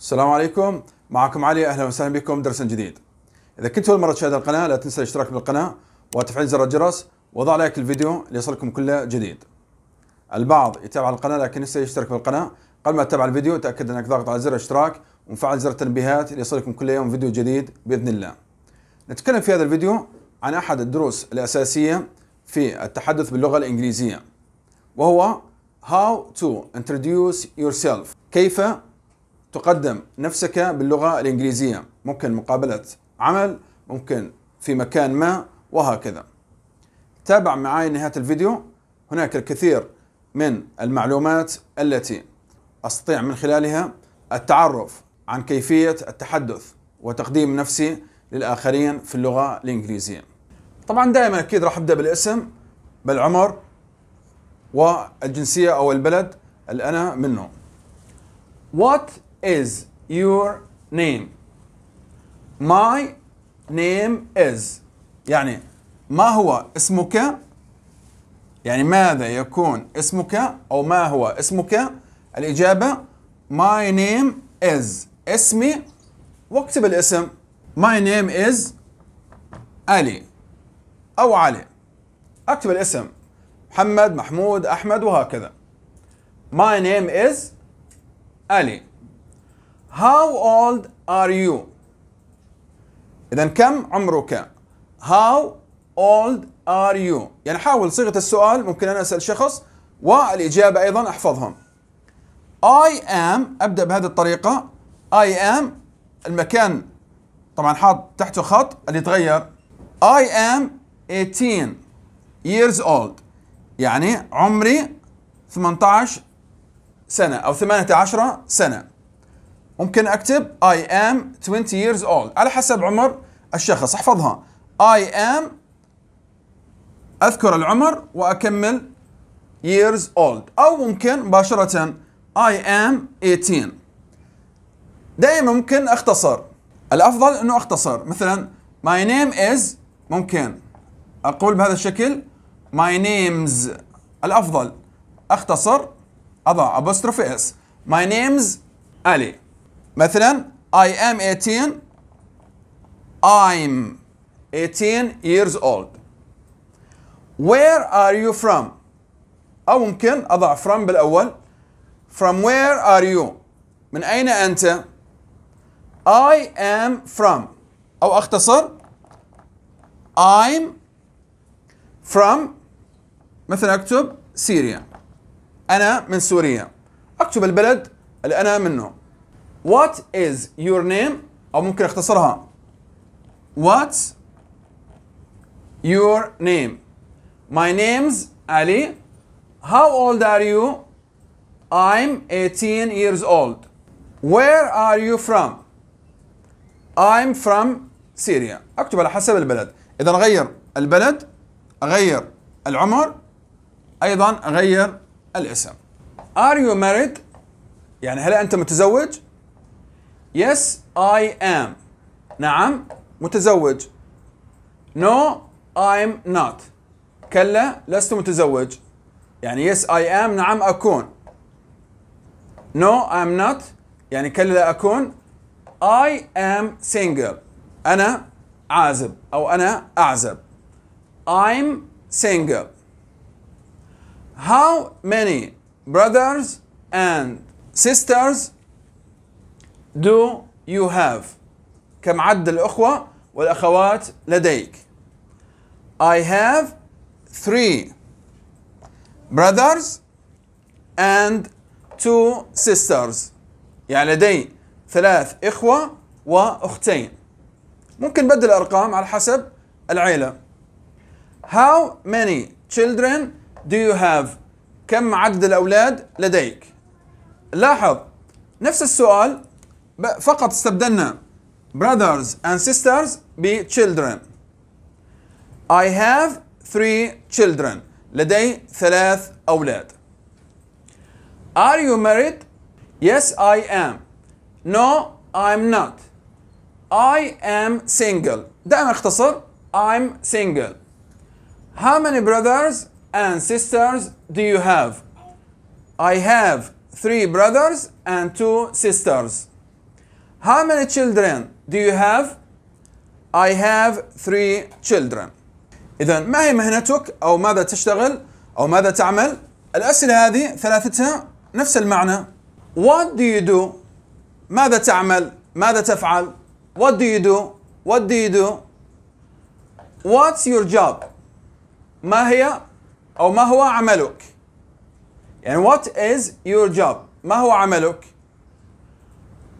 السلام عليكم معكم علي اهلا وسهلا بكم درس جديد اذا كنت اول مره تشاهد القناه لا تنسى الاشتراك بالقناه وتفعيل زر الجرس وضع لايك الفيديو ليصلكم كل جديد البعض يتابع القناه لكن ينسى يشترك بالقناه قبل ما تتابع الفيديو تاكد انك ضاغط على زر الاشتراك ومفعل زر التنبيهات ليصلكم كل يوم فيديو جديد باذن الله نتكلم في هذا الفيديو عن احد الدروس الاساسيه في التحدث باللغه الانجليزيه وهو how to introduce yourself كيف تقدم نفسك باللغة الإنجليزية ممكن مقابلة عمل ممكن في مكان ما وهكذا تابع معي نهاية الفيديو هناك الكثير من المعلومات التي أستطيع من خلالها التعرف عن كيفية التحدث وتقديم نفسي للآخرين في اللغة الإنجليزية طبعا دائما أكيد راح أبدأ بالاسم بالعمر والجنسية أو البلد اللي أنا منه What is your name my name is يعني ما هو اسمك يعني ماذا يكون اسمك أو ما هو اسمك الإجابة my name is اسمي واكتب الاسم my name is علي أو علي اكتب الاسم محمد محمود أحمد وهكذا my name is علي How old are you? إذا كم عمرك؟ How old are you؟ يعني حاول صيغة السؤال ممكن أنا أسأل شخص والإجابة أيضا أحفظهم. I am أبدأ بهذه الطريقة I am المكان طبعا حاط تحته خط اللي تغير I am 18 years old يعني عمري 18 سنة أو 18 سنة ممكن اكتب I am 20 years old على حسب عمر الشخص احفظها I am اذكر العمر واكمل years old او ممكن مباشره I am 18 دائما ممكن اختصر الافضل انه اختصر مثلا my name is ممكن اقول بهذا الشكل my name's الافضل اختصر اضع apostrophe اس my name's علي مثلا I am 18 I'm 18 years old Where are you from? أو ممكن أضع from بالأول From where are you? من أين أنت؟ I am from أو أختصر I'm from مثلا أكتب سوريا أنا من سوريا أكتب البلد اللي أنا منه What is your name أو ممكن اختصرها What's your name My name's Ali How old are you I'm 18 years old Where are you from I'm from Syria. اكتب على حسب البلد اذا اغير البلد اغير العمر ايضا اغير الاسم Are you married يعني هل انت متزوج Yes, I am. نعم متزوج. No, I'm not. كلا لست متزوج. يعني yes, I am. نعم أكون. No, I'm not. يعني كلا أكون. I am single. أنا عازب أو أنا أعزب. I'm single. How many brothers and sisters do you have كم عدد الأخوة والأخوات لديك I have three brothers and two sisters يعني لدي ثلاث إخوة وأختين ممكن بدل الأرقام على حسب العيلة How many children do you have كم عدد الأولاد لديك لاحظ نفس السؤال فقط استبدلنا brothers and sisters children. I have three children لدي ثلاث أولاد Are you married? Yes, I am. No, I'm not. I am single. دائما اختصر. I'm single. How many brothers and sisters do you have? I have three brothers and two sisters. How many children do you have? I have three children. إذا ما هي مهنتك أو ماذا تشتغل أو ماذا تعمل؟ الأسئلة هذه ثلاثتها نفس المعنى. What do you do? ماذا تعمل؟ ماذا تفعل؟ What do you do? What do you do? What's your job? ما هي أو ما هو عملك؟ يعني what is your job؟ ما هو عملك؟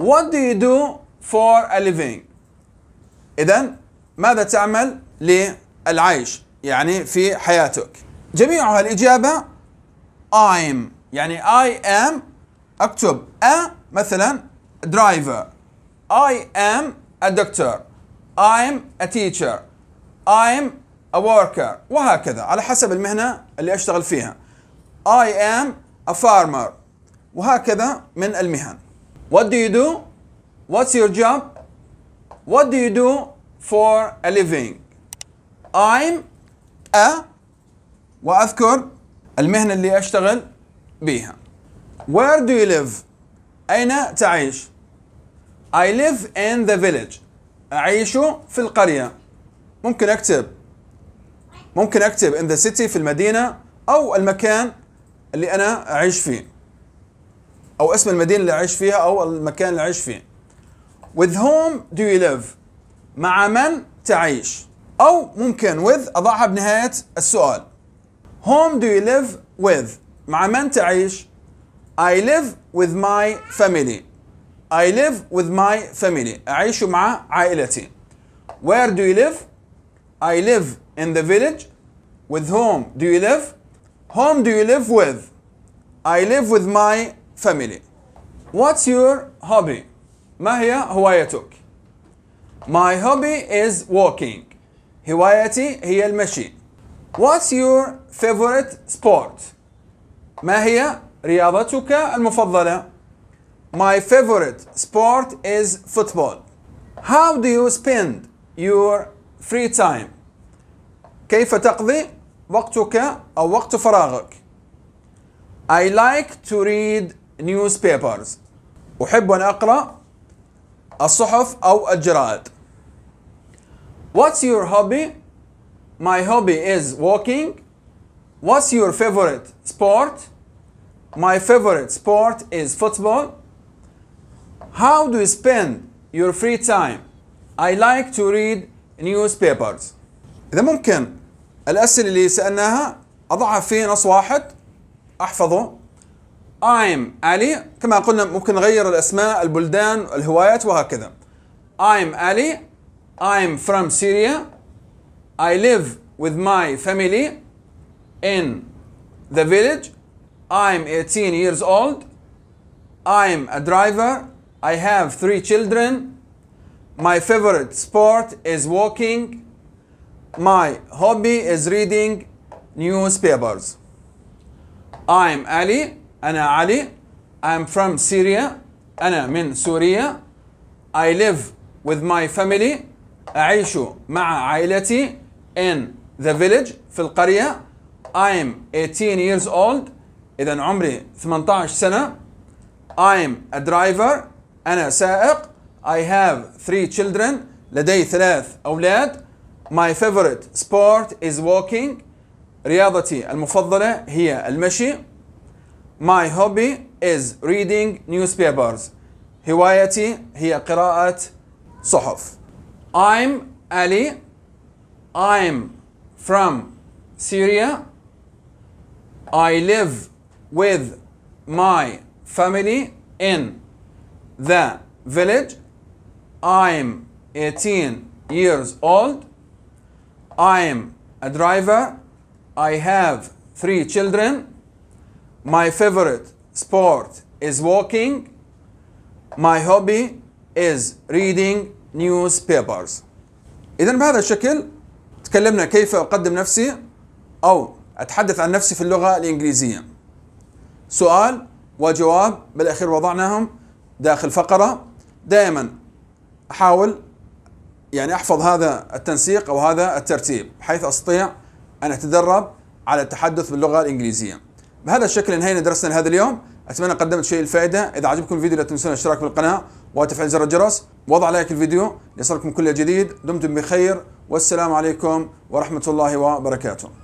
What do you do for a living? إذا ماذا تعمل للعيش يعني في حياتك؟ جميعها الإجابة I'm يعني I am أكتب a مثلا driver I am a doctor I'm a teacher I'm a worker وهكذا على حسب المهنة اللي أشتغل فيها I am a farmer وهكذا من المهن What do you do? What's your job? What do you do for a living? I'm a وأذكر المهنة اللي أشتغل بيها. Where do you live? أين تعيش؟ I live in the village. أعيش في القرية. ممكن أكتب ممكن أكتب in the city في المدينة أو المكان اللي أنا أعيش فيه. او اسم المدينه اللي عايش فيها او المكان اللي عايش فيه with whom do you live مع من تعيش او ممكن with اضعها بنهايه السؤال whom do you live with مع من تعيش I live with my family I live with my family أعيش مع عائلتي Where do you live? I live in the village With whom do you live? Whom do you live with? I live with my family. What's your hobby? ما هي هوايتك؟ My hobby is walking. هوايتي هي المشي. What's your favorite sport? ما هي رياضتك المفضلة؟ My favorite sport is football. How do you spend your free time? كيف تقضي وقتك أو وقت فراغك؟ I like to read newspapers أحب أن أقرأ الصحف أو الجرائد What's your hobby? My hobby is walking. What's your favorite sport? My favorite sport is football. How do you spend your free time? I like to read newspapers. إذا ممكن الأسئلة اللي سألناها أضعها في نص واحد أحفظه I'm Ali كما قلنا ممكن نغير الأسماء البلدان الهوايات وهكذا I'm Ali I'm from Syria I live with my family in the village I'm 18 years old I'm a driver I have three children My favorite sport is walking My hobby is reading newspapers I'm Ali أنا علي I'm from Syria أنا من سوريا I live with my family أعيش مع عائلتي in the village في القرية I'm 18 years old إذا عمري 18 سنة I'm a driver أنا سائق I have three children لدي ثلاث أولاد My favorite sport is walking رياضتي المفضلة هي المشي My hobby is reading newspapers. هوايتي هي قراءة صحف. I'm Ali. I'm from Syria. I live with my family in the village. I'm 18 years old. I'm a driver. I have three children. My favorite sport is walking. My hobby is reading newspapers. إذا بهذا الشكل تكلمنا كيف أقدم نفسي أو أتحدث عن نفسي في اللغة الإنجليزية. سؤال وجواب بالأخير وضعناهم داخل فقرة دائما أحاول يعني أحفظ هذا التنسيق أو هذا الترتيب بحيث أستطيع أن أتدرب على التحدث باللغة الإنجليزية. بهذا الشكل انهينا درسنا لهذا اليوم اتمنى قدمت شيء الفائده اذا عجبكم الفيديو لا تنسون الاشتراك بالقناه وتفعيل زر الجرس وضع لايك الفيديو ليصلكم كل جديد دمتم بخير والسلام عليكم ورحمه الله وبركاته